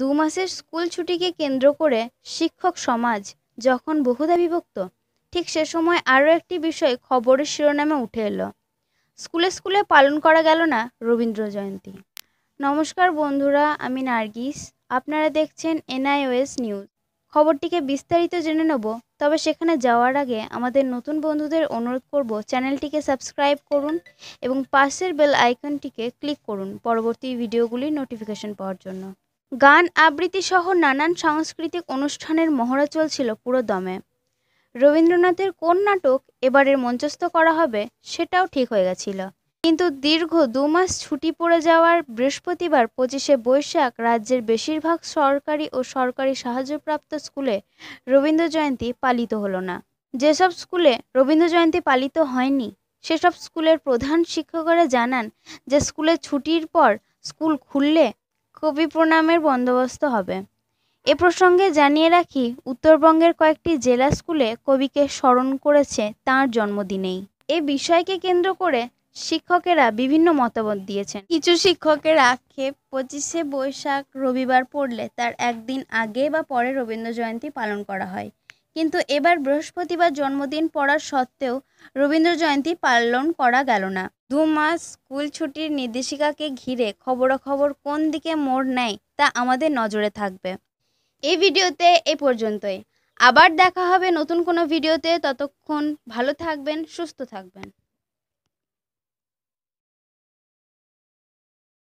দু মাসের স্কুল ছুটিকে কেন্দ্র করে শিক্ষক সমাজ যখন বহুধা বিভক্ত ঠিক সে সময় আরও একটি বিষয় খবরের শিরোনামে উঠে এলো স্কুলে স্কুলে পালন করা গেল না রবীন্দ্র জয়ন্তী নমস্কার বন্ধুরা আমি নার্গিস আপনারা দেখছেন এনআইওএস নিউজ খবরটিকে বিস্তারিত জেনে নেব তবে সেখানে যাওয়ার আগে আমাদের নতুন বন্ধুদের অনুরোধ করব চ্যানেলটিকে সাবস্ক্রাইব করুন এবং পাশের বেল আইকনটিকে ক্লিক করুন পরবর্তী ভিডিওগুলির নোটিফিকেশন পাওয়ার জন্য গান সহ নানান সাংস্কৃতিক অনুষ্ঠানের মহড়া চলছিল পুরো দমে রবীন্দ্রনাথের কোন নাটক এবারের মঞ্চস্থ করা হবে সেটাও ঠিক হয়ে গেছিল কিন্তু দীর্ঘ দু মাস ছুটি পড়ে যাওয়ার বৃহস্পতিবার পঁচিশে বৈশাখ রাজ্যের বেশিরভাগ সরকারি ও সরকারি সাহায্যপ্রাপ্ত স্কুলে রবীন্দ্র জয়ন্তী পালিত হলো না যেসব স্কুলে রবীন্দ্র জয়ন্তী পালিত হয়নি সেসব স্কুলের প্রধান শিক্ষকরা জানান যে স্কুলে ছুটির পর স্কুল খুললে কবি প্রণামের বন্দোবস্ত হবে এ প্রসঙ্গে জানিয়ে রাখি উত্তরবঙ্গের কয়েকটি জেলা স্কুলে কবিকে স্মরণ করেছে তাঁর জন্মদিনেই এ বিষয়কে কেন্দ্র করে শিক্ষকেরা বিভিন্ন মতামত দিয়েছেন কিছু শিক্ষকের আক্ষেপ পঁচিশে বৈশাখ রবিবার পড়লে তার একদিন আগে বা পরে রবীন্দ্র জয়ন্তী পালন করা হয় কিন্তু এবার বৃহস্পতিবার জন্মদিন পড়ার সত্ত্বেও রবীন্দ্র জয়ন্তী পালন করা গেল না দু মাস স্কুল ছুটির নির্দেশিকাকে ঘিরে খবরাখবর কোন দিকে মোড় নেয় তা আমাদের নজরে থাকবে এই ভিডিওতে এ পর্যন্তই আবার দেখা হবে নতুন কোনো ভিডিওতে ততক্ষণ ভালো থাকবেন সুস্থ থাকবেন